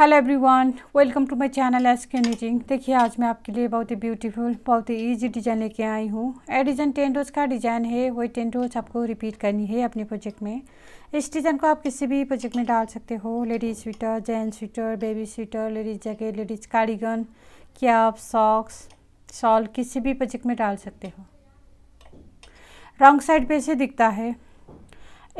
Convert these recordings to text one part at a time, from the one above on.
hello everyone welcome to my channel S K knitting देखिए आज मैं आपके लिए बहुत ही ब्यूटीफुल बहुत ही इजी डिज़ाइन लेके आई हूँ ए डिज़ाइन टेन रोज़ का डिज़ाइन है वही टेन रोज़ आपको रिपीट करनी है अपने प्रोजेक्ट में इस डिज़ाइन को आप किसी भी प्रोजेक्ट में डाल सकते हो ladies sweater gents sweater baby sweater ladies jacket ladies cardigan cap socks shawl किसी भी प्रोजेक्ट में डाल सकते हो रॉन्ग साइड पे से दिखता है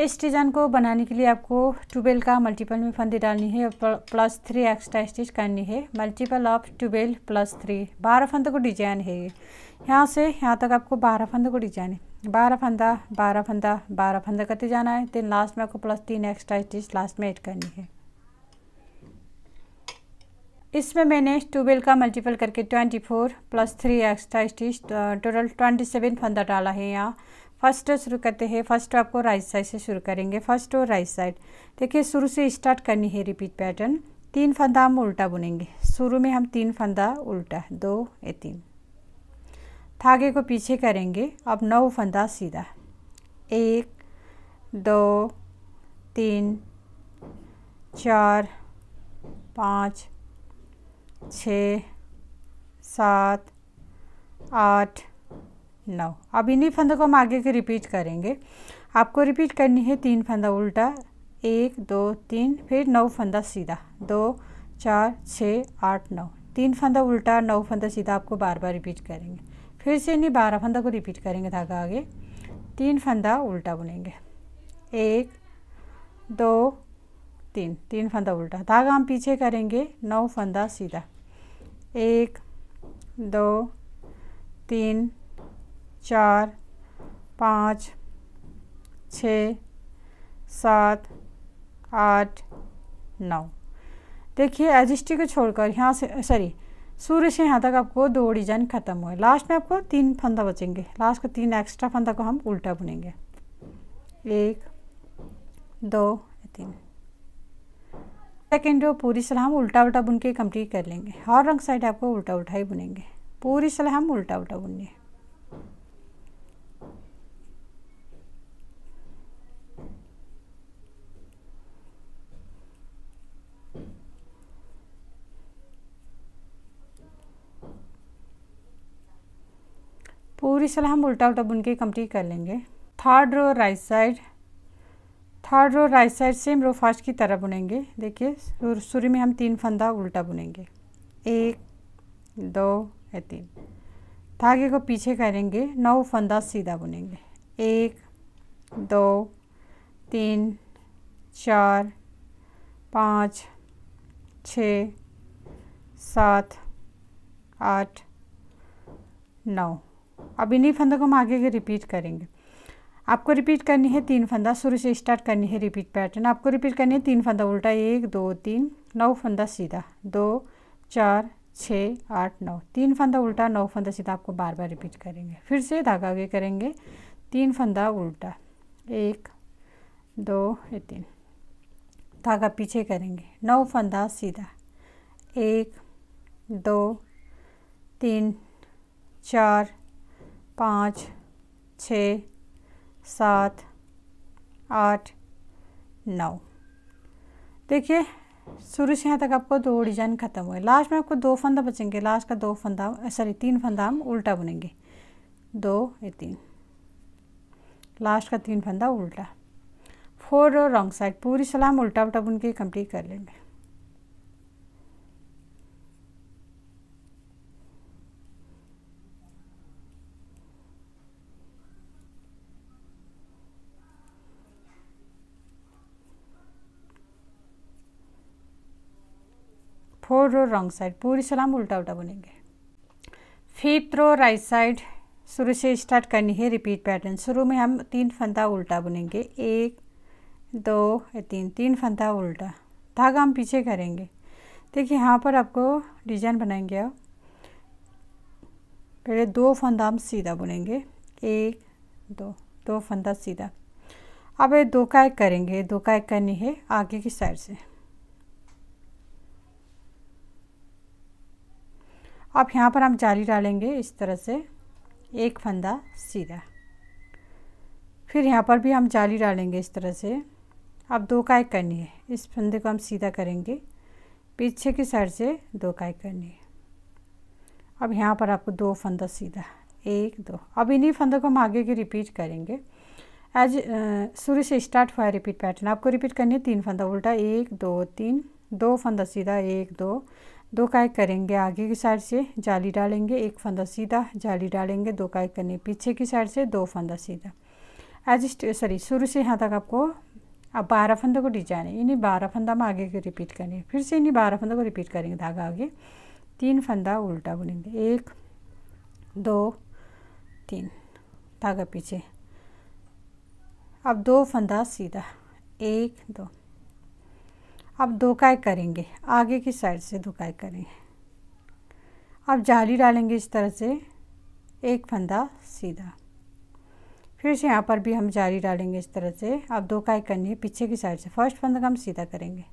इस डिज़ाइन को बनाने के लिए आपको ट्यूबेल का मल्टीपल में फंदे डालनी है और प्लस थ्री एक्स्ट्रा स्टिच करनी है multiple of twelve plus three बारह फंदों को डिजाइन है ये यहाँ से यहाँ तक आपको बारह फंदों को डिजाइन है बारह फंदा बारह फंदा बारह फंदा करते जाना है दिन लास्ट में आपको प्लस तीन एक्स्ट्रा स्टिच लास्ट में ऐड करनी है इसमें मैंने ट्यूबेल का मल्टीपल करके twenty four plus three extra stitch total twenty seven फंदा डाला है यहाँ फर्स्ट शुरू करते हैं फर्स्ट आपको राइट साइड से शुरू करेंगे फर्स्ट और राइट साइड देखिए शुरू से स्टार्ट करनी है रिपीट पैटर्न तीन फंदा हम उल्टा बुनेंगे शुरू में हम तीन फंदा उल्टा दो या तीन धागे को पीछे करेंगे अब नौ फंदा सीधा एक दो तीन चार पाँच छ सात आठ नौ अब इन्हीं फंदों को हम आगे के रिपीट करेंगे आपको रिपीट करनी है तीन फंदा उल्टा एक दो तीन फिर नौ फंदा सीधा दो चार छः आठ नौ तीन फंदा उल्टा नौ फंदा सीधा आपको बार बार रिपीट करेंगे फिर से इन्हीं बारह फंदा को रिपीट करेंगे धागा आगे तीन फंदा उल्टा बुनेंगे एक दो तीन तीन फंदा उल्टा धागा हम पीछे करेंगे नौ फंदा सीधा एक दो तीन चार पाँच छ सात आठ नौ देखिए एजिस्टी को छोड़कर यहाँ से सॉरी सूर्य से यहाँ तक आपको दो डिजाइन खत्म हुए लास्ट में आपको तीन फंदा बचेंगे लास्ट का तीन एक्स्ट्रा फंदा को हम उल्टा बुनेंगे एक दो तीन सेकेंड रो पूरी सलाह हम उल्टा उल्टा बुन के कंप्लीट कर लेंगे हर रंग साइड आपको उल्टा उल्टा ही बुनेंगे पूरी सलाह हम उल्टा उल्टा बुनिए पूरी सिलाई हम उल्टा उल्टा बुन के कम्प्लीट कर लेंगे third row right side third row right side same row first की तरह बुनेंगे देखिए शुरू में हम तीन फंदा उल्टा बुनेंगे एक दो या तीन धागे को पीछे करेंगे नौ फंदा सीधा बुनेंगे एक दो तीन चार पाँच छ सात आठ नौ अब इन्हीं फंदों को हम आगे आगे रिपीट करेंगे आपको रिपीट करनी है तीन फंदा शुरू से स्टार्ट करनी है रिपीट पैटर्न आपको रिपीट करनी है तीन फंदा उल्टा एक दो तीन नौ फंदा सीधा दो चार छः आठ नौ तीन फंदा उल्टा नौ फंदा सीधा आपको बार बार रिपीट करेंगे फिर से धागा आगे करेंगे तीन फंदा उल्टा एक दो ये तीन धागा पीछे करेंगे नौ फंदा सीधा एक दो तीन चार पाँच छ सात आठ नौ देखिए शुरू से यहाँ तक आपको दो डिजाइन खत्म हुए लास्ट में आपको दो फंदा बचेंगे लास्ट का दो फंदा सॉरी तीन फंदा हम उल्टा बुनेंगे दो ये तीन लास्ट का तीन फंदा उल्टा फोर रो रॉन्ग साइड पूरी सलाम उल्टा उल्टा बुन के कंप्लीट कर लेंगे फोर रो रॉन्ग साइड पूरी सलाम उल्टा उल्टा बुनेंगे फिफ्थ रो राइट साइड शुरू से स्टार्ट करनी है रिपीट पैटर्न शुरू में हम तीन फंदा उल्टा बुनेंगे एक दो तीन तीन फंदा उल्टा धागा हम पीछे करेंगे देखिए यहाँ पर आपको डिजाइन बनाएंगे आप पहले दो फंदा हम सीधा बुनेंगे एक दो दो फंदा सीधा अब ये दो का एक करेंगे दो का एक करनी है आगे की साइड से अब यहाँ पर हम जाली डालेंगे इस तरह से एक फंदा सीधा फिर यहाँ पर भी हम जाली डालेंगे इस तरह से अब दो काय करनी है इस फंदे को हम सीधा करेंगे पीछे की साइड से दो काय करनी है अब यहाँ पर आपको दो फंदा सीधा एक दो अब इन्हीं फंदों को हम आगे की रिपीट करेंगे एज शुरू से स्टार्ट हुआ है रिपीट पैटर्न आपको रिपीट करनी है तीन फंदा उल्टा एक दो तीन दो फंदा सीधा एक दो दो काय करेंगे आगे की साइड से जाली डालेंगे एक फंदा सीधा जाली डालेंगे दो काय करने पीछे की साइड से दो फंदा सीधा एज सॉरी शुरू से यहाँ तक आपको अब बारह फंदों को डिजाइन है इन्हीं बारह फंदा में आगे को रिपीट करेंगे फिर से इन्हीं बारह फंदों को रिपीट करेंगे धागा आगे तीन फंदा उल्टा बुनेंगे एक दो तीन धागा पीछे अब दो फंदा सीधा एक दो अब काय करेंगे आगे की साइड से काय करेंगे अब जाली डालेंगे इस तरह से एक फंदा सीधा फिर से यहाँ पर भी हम जाली डालेंगे इस तरह से अब काय करनी है पीछे की साइड से फर्स्ट फंदा का हम सीधा करेंगे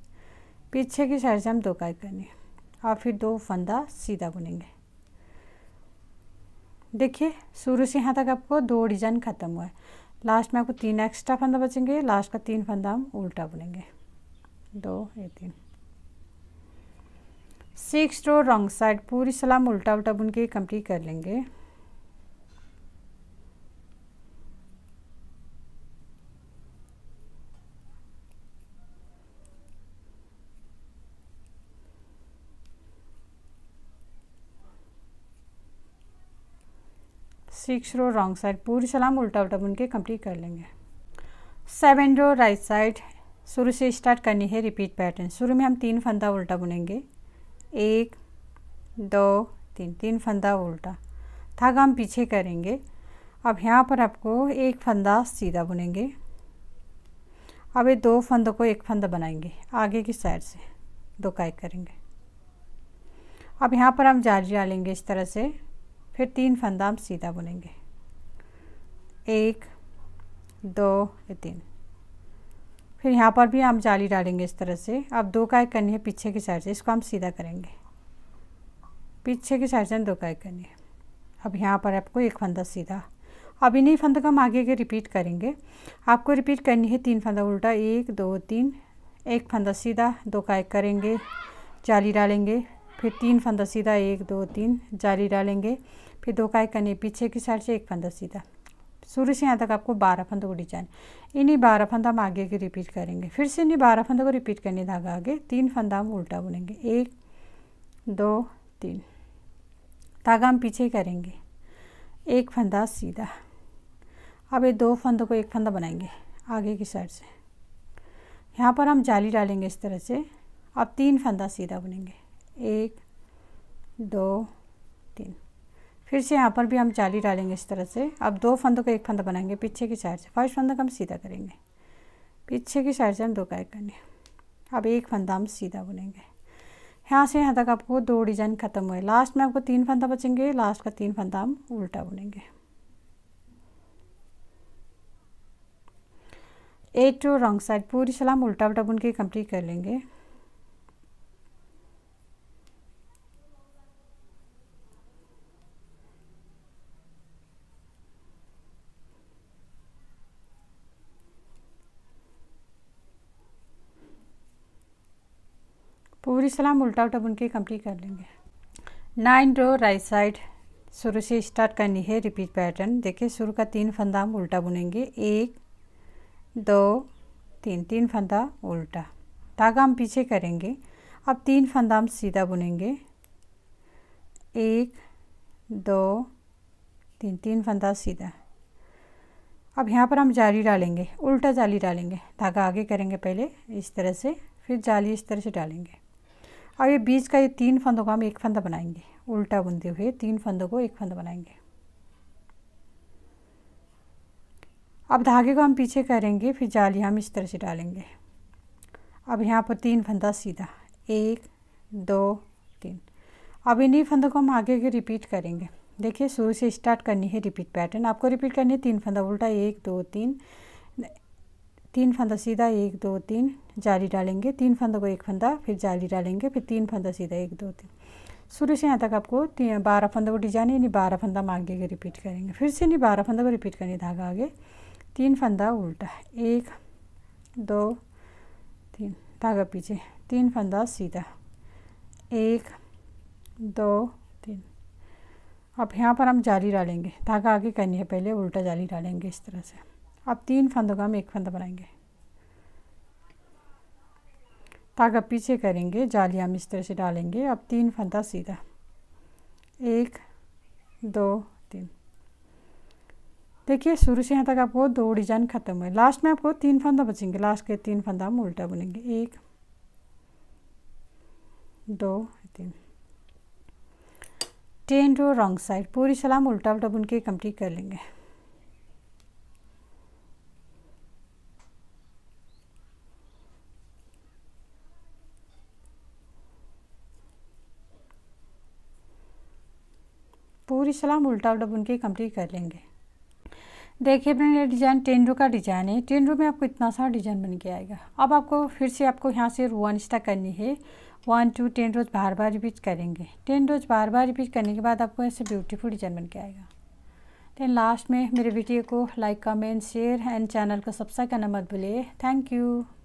पीछे की साइड से हम काय करनी है और फिर दो फंदा सीधा बुनेंगे देखिए शुरू से यहाँ तक आपको दो डिजाइन ख़त्म हुआ है लास्ट में आपको तीन एक्स्ट्रा फंदा बचेंगे लास्ट का तीन फंदा हम उल्टा बुनेंगे दो ये तीन सिक्स रो रॉन्ग साइड पूरी सलाम उल्टा उल्टा बुन के कंप्लीट कर लेंगे सिक्स रो रॉन्ग साइड पूरी सलाम उल्टा उल्टा बुन के कंप्लीट कर लेंगे सेवन रो राइट साइड शुरू से स्टार्ट करनी है रिपीट पैटर्न शुरू में हम तीन फंदा उल्टा बुनेंगे एक दो तीन तीन फंदा उल्टा धागा हम पीछे करेंगे अब यहाँ पर आपको एक फंदा सीधा बुनेंगे अब ये दो फंदों को एक फंदा बनाएंगे आगे की साइड से दो काय करेंगे अब यहाँ पर हम जाली डालेंगे इस तरह से फिर तीन फंदा हम सीधा बुनेंगे एक दो तीन फिर यहाँ पर भी हम जाली डालेंगे इस तरह से अब दो का एक करनी है पीछे की साइड से इसको हम सीधा करेंगे पीछे की साइड से दो का एक करनी है अब यहाँ पर आपको एक फंदा सीधा अब इन्हीं फंदों का हम आगे के रिपीट करेंगे आपको रिपीट करनी है तीन फंदा उल्टा एक दो तीन एक फंदा सीधा दो का एक करेंगे जाली डालेंगे फिर तीन फंदा सीधा एक दो तीन जाली डालेंगे फिर दो का एक करनी पीछे की साइड से एक फंदा सीधा शुरू से यहाँ तक आपको बारह फंदों को डिजाइन इन्हीं बारह फंदा हम आगे के रिपीट करेंगे फिर से इन्हीं बारह फंदों को रिपीट करने धागा आगे तीन फंदा हम उल्टा बुनेंगे एक दो तीन धागा हम पीछे करेंगे एक फंदा सीधा अब ये दो फंदों को एक फंदा बनाएंगे आगे की साइड से यहाँ पर हम जाली डालेंगे इस तरह से अब तीन फंदा सीधा बुनेंगे एक दो तीन फिर से यहाँ पर भी हम जाली डालेंगे इस तरह से अब दो फंदों का एक फंदा बनाएंगे पीछे की साइड से फर्स्ट फंदा हम सीधा करेंगे पीछे की साइड से हम दो एक करने अब एक फंदा हम सीधा बुनेंगे यहाँ से यहाँ तक आपको दो डिजाइन खत्म हुए लास्ट में आपको तीन फंदा बचेंगे लास्ट का तीन फंदा हम उल्टा बुनेंगे एट टू रॉन्ग साइड पूरी सलाम उल्टा उल्टा बुन के कंप्लीट कर लेंगे सलाम उल्टा उल्टा बुन के कम्प्लीट कर लेंगे नाइन रो राइट साइड शुरू से स्टार्ट करनी है रिपीट पैटर्न देखिए शुरू का तीन फंदा हम उल्टा बुनेंगे एक दो तीन तीन फंदा उल्टा धागा हम पीछे करेंगे अब तीन फंदा हम सीधा बुनेंगे एक दो तीन तीन फंदा सीधा अब यहाँ पर हम जाली डालेंगे उल्टा जाली डालेंगे धागा आगे करेंगे पहले इस तरह से फिर जाली इस तरह से डालेंगे अब ये बीच का ये तीन फंदों को हम एक फंदा बनाएंगे उल्टा बुनते हुए तीन फंदों को एक फंदा बनाएंगे अब धागे को हम पीछे करेंगे फिर जाली हम इस तरह से डालेंगे अब यहाँ पर तीन फंदा सीधा एक दो तीन अब इन्हीं फंदों को हम आगे के रिपीट करेंगे देखिए शुरू से स्टार्ट करनी है रिपीट पैटर्न आपको रिपीट करनी है तीन फंदा उल्टा एक दो तीन तीन फंदा सीधा एक दो तीन जाली डालेंगे तीन फंदों को एक फंदा फिर जाली डालेंगे फिर तीन फंदा सीधा एक दो तीन शुरू से यहाँ तक आपको बारह फंदों को डिजाइन यानी बारह फंदा हम के रिपीट करेंगे फिर से नहीं बारह फंदों को रिपीट करेंगे धागा आगे तीन फंदा उल्टा एक दो तीन धागा पीछे तीन फंदा सीधा एक दो तीन अब यहाँ पर हम जाली डालेंगे धागा आगे करनी है पहले उल्टा जाली डालेंगे इस तरह से अब तीन फंदों का हम एक फंदा बनाएंगे धागा पीछे करेंगे जाली हम इस तरह से डालेंगे अब तीन फंदा सीधा एक दो तीन देखिए शुरू से यहाँ तक आपको दो डिजाइन ख़त्म हुए लास्ट में आपको तीन फंदा बचेंगे लास्ट के तीन फंदा हम उल्टा बुनेंगे एक दो तीन टेन रो रॉन्ग साइड पूरी सलाम उल्टा उल्टा बुन के कंप्लीट कर लेंगे पूरी सलाम उल्टा उल्टा बुन के कम्प्लीट कर लेंगे देखिए अपने ये डिज़ाइन टेन रो का डिज़ाइन है टेन रो में आपको इतना सारा डिज़ाइन बन के आएगा अब आपको फिर से आपको यहाँ से वन स्टा करनी है वन टू टेन रोज बार बार रिपीट करेंगे टेन रोज बार बार रिपीट करने के बाद आपको ऐसे ब्यूटीफुल डिज़ाइन बन के आएगा देन लास्ट में मेरे वीडियो को like comment share and channel को सब्सक्राइब करना मत भूलिए थैंक यू